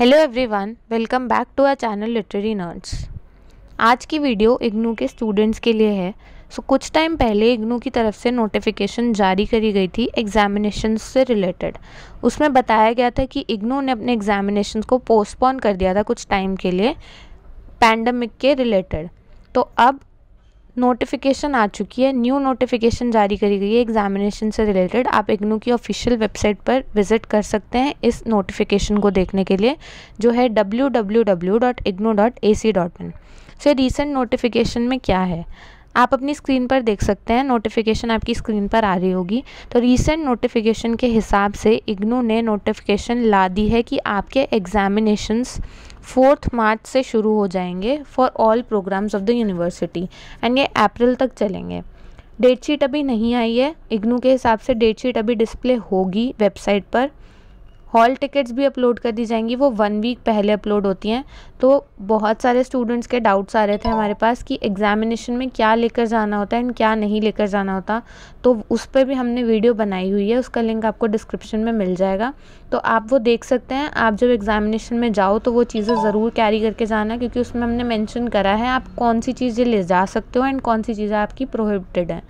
hello everyone welcome back to our channel literary nerds आज की video IGNOU के students के लिए है सो so, कुछ टाइम पहले इग्नू की तरफ से नोटिफिकेशन जारी करी गई थी एग्जामिनेशन से रिलेटेड उसमें बताया गया था कि इग्नू ने अपने एग्जामिनेशन को पोस्टपोन कर दिया था कुछ टाइम के लिए पैंडमिक के रिलेटेड तो अब नोटिफिकेशन आ चुकी है न्यू नोटिफिकेशन जारी करी गई है एग्जामिनेशन से रिलेटेड आप इग्नू की ऑफिशियल वेबसाइट पर विजिट कर सकते हैं इस नोटिफिकेशन को देखने के लिए जो है W W W dot IGNOU dot A C dot in so recent notification में क्या है आप अपनी स्क्रीन पर देख सकते हैं नोटिफिकेशन आपकी स्क्रीन पर आ रही होगी तो रीसेंट नोटिफिकेशन के हिसाब से इग्नू ने नोटिफिकेशन ला दी है कि आपके एग्जामिनेशंस फोर्थ मार्च से शुरू हो जाएंगे for all programmes of the university and ये अप्रैल तक चलेंगे डेट शीट अभी नहीं आई है इग्नू के हिसाब से डेट शीट अभी डिस्प्ले होगी वेबसाइट पर हॉल टिकट्स भी अपलोड कर दी जाएंगी वो वन वीक पहले अपलोड होती हैं तो बहुत सारे स्टूडेंट्स के डाउट्स आ रहे थे हमारे पास कि एग्ज़ामिनेशन में क्या लेकर जाना होता है एंड क्या नहीं लेकर जाना होता तो उस पर भी हमने वीडियो बनाई हुई है उसका लिंक आपको डिस्क्रिप्शन में मिल जाएगा तो आप वो देख सकते हैं आप जब एग्ज़ामिनेशन में जाओ तो वो चीज़ें ज़रूर कैरी करके जाना क्योंकि उसमें हमने मैंशन करा है आप कौन सी चीज़ें ले जा सकते हो एंड कौन सी चीज़ें आपकी प्रोहिबिटेड हैं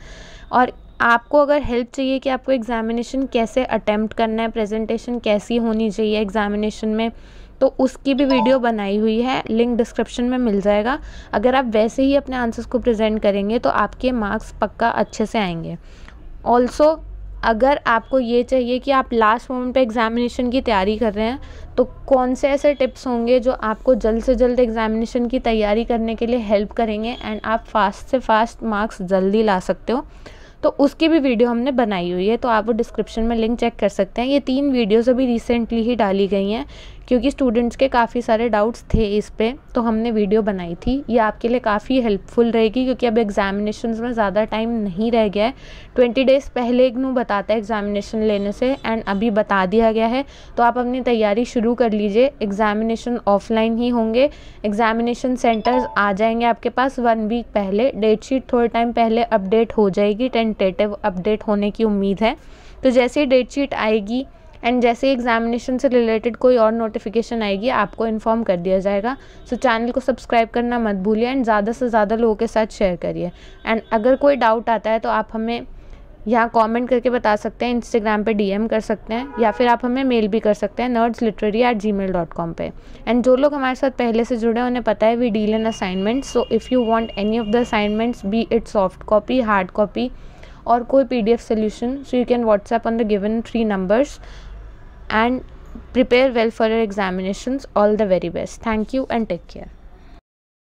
और आपको अगर हेल्प चाहिए कि आपको एग्ज़ामिनेशन कैसे अटैम्प्ट करना है प्रेजेंटेशन कैसी होनी चाहिए एग्ज़ामिनेशन में तो उसकी भी वीडियो बनाई हुई है लिंक डिस्क्रिप्शन में मिल जाएगा अगर आप वैसे ही अपने आंसर्स को प्रेजेंट करेंगे तो आपके मार्क्स पक्का अच्छे से आएंगे ऑल्सो अगर आपको ये चाहिए कि आप लास्ट मोमेंट पे एग्ज़ामिनेशन की तैयारी कर रहे हैं तो कौन से ऐसे टिप्स होंगे जो आपको जल्द से जल्द एग्ज़ामिनेशन की तैयारी करने के लिए हेल्प करेंगे एंड आप फास्ट से फास्ट मार्क्स जल्दी ला सकते हो तो उसकी भी वीडियो हमने बनाई हुई है तो आप वो डिस्क्रिप्शन में लिंक चेक कर सकते हैं ये तीन वीडियोज़ अभी रिसेंटली ही डाली गई हैं क्योंकि स्टूडेंट्स के काफ़ी सारे डाउट्स थे इस पर तो हमने वीडियो बनाई थी ये आपके लिए काफ़ी हेल्पफुल रहेगी क्योंकि अब एग्जामिनेशन में ज़्यादा टाइम नहीं रह गया है ट्वेंटी डेज़ पहले नू बताता है एग्जामिनेशन लेने से एंड अभी बता दिया गया है तो आप अपनी तैयारी शुरू कर लीजिए एग्जामिनेशन ऑफलाइन ही होंगे एग्जामिनेशन सेंटर्स आ जाएंगे आपके पास वन वीक पहले डेट शीट थोड़े टाइम पहले अपडेट हो जाएगी टेंटेटिव अपडेट होने की उम्मीद है तो जैसे ही डेट शीट आएगी एंड जैसे एग्जामिनेशन से रिलेटेड कोई और नोटिफिकेशन आएगी आपको इन्फॉर्म कर दिया जाएगा सो so, चैनल को सब्सक्राइब करना मत भूलिए एंड ज़्यादा से ज़्यादा लोगों के साथ शेयर करिए एंड अगर कोई डाउट आता है तो आप हमें यहाँ कमेंट करके बता सकते हैं इंस्टाग्राम पे डीएम कर सकते हैं या फिर आप हमें मेल भी कर सकते हैं nerds literary at Gmail dot com पर एंड जो लोग हमारे साथ पहले से जुड़े हैं उन्हें पता है we deal in assignments so if you want any of the assignments be it soft copy hard copy और कोई P D F so you can WhatsApp on the given three numbers and prepare well for your examinations all the very best thank you and take care